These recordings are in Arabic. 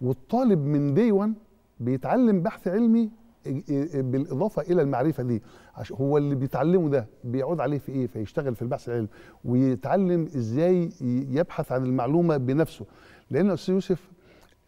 والطالب من دي 1 بيتعلم بحث علمي بالاضافه الى المعرفه دي هو اللي بيتعلمه ده بيعود عليه في ايه فيشتغل في البحث العلمي ويتعلم ازاي يبحث عن المعلومه بنفسه لان استاذ يوسف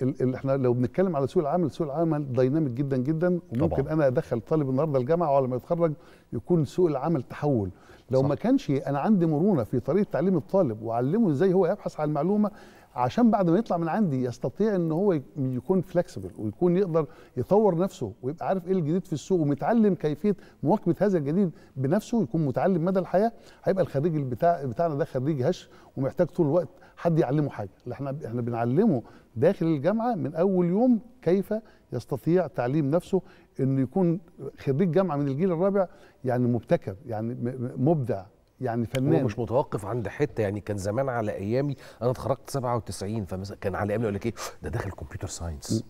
اللي احنا لو بنتكلم على سوق العمل سوق العمل دايناميك جدا جدا وممكن طبعا. انا ادخل طالب النهارده الجامعه وعلى ما يتخرج يكون سوق العمل تحول لو صح. ما كانش انا عندي مرونه في طريقه تعليم الطالب واعلمه ازاي هو يبحث عن المعلومه عشان بعد ما يطلع من عندي يستطيع ان هو يكون فلكسبل ويكون يقدر يطور نفسه ويبقى عارف ايه الجديد في السوق ومتعلم كيفيه مواكبه هذا الجديد بنفسه يكون متعلم مدى الحياه هيبقى الخريج البتاع بتاعنا ده خريج هش ومحتاج طول الوقت حد يعلمه حاجه اللي احنا احنا بنعلمه داخل الجامعه من اول يوم كيف يستطيع تعليم نفسه انه يكون خريج جامعه من الجيل الرابع يعني مبتكر يعني مبدع يعني فنان هو مش متوقف عند حته يعني كان زمان على ايامي انا اتخرجت 97 فمثلا كان على ايامي يقول لك ايه ده داخل كمبيوتر ساينس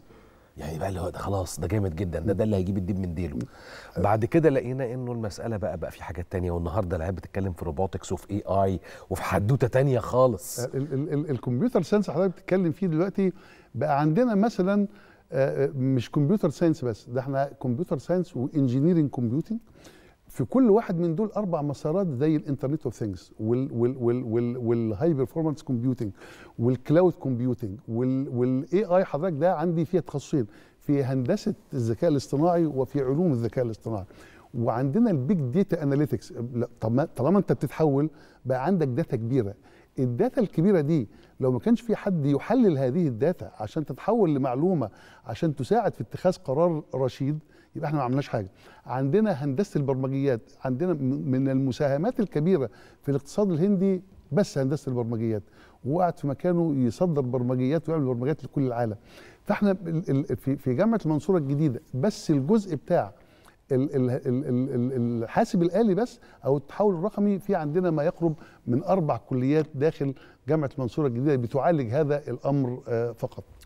يعني بقى اللي هو ده خلاص ده جامد جدا ده ده اللي هيجيب الديب من ديله بعد كده لقينا انه المساله بقى بقى في حاجات تانية والنهارده العيال بتتكلم في روبوتكس وفي اي اي وفي حدوته تانية خالص ال ال ال الكمبيوتر ساينس حضرتك بتتكلم فيه دلوقتي بقى عندنا مثلا آه، آه، مش كمبيوتر ساينس بس ده احنا كمبيوتر ساينس وانجينيرنج كمبيوتنج في كل واحد من دول اربع مسارات زي الانترنت اوف ثينجز والهاي بيرفورمانس كومبيوتنج والكلاود كومبيوتنج والاي اي حضرتك ده عندي فيها تخصصين في هندسه الذكاء الاصطناعي وفي علوم الذكاء الاصطناعي وعندنا البيج داتا اناليتكس طالما انت بتتحول بقى عندك داتا كبيره الداتا الكبيره دي لو ما كانش في حد يحلل هذه الداتا عشان تتحول لمعلومه عشان تساعد في اتخاذ قرار رشيد يبقى احنا ما عملناش حاجه عندنا هندسه البرمجيات عندنا من المساهمات الكبيره في الاقتصاد الهندي بس هندسه البرمجيات وقعد في مكانه يصدر برمجيات ويعمل برمجيات لكل العالم فاحنا في جامعه المنصوره الجديده بس الجزء بتاع الحاسب الالي بس او التحول الرقمي في عندنا ما يقرب من اربع كليات داخل جامعه المنصوره الجديده بتعالج هذا الامر آه، فقط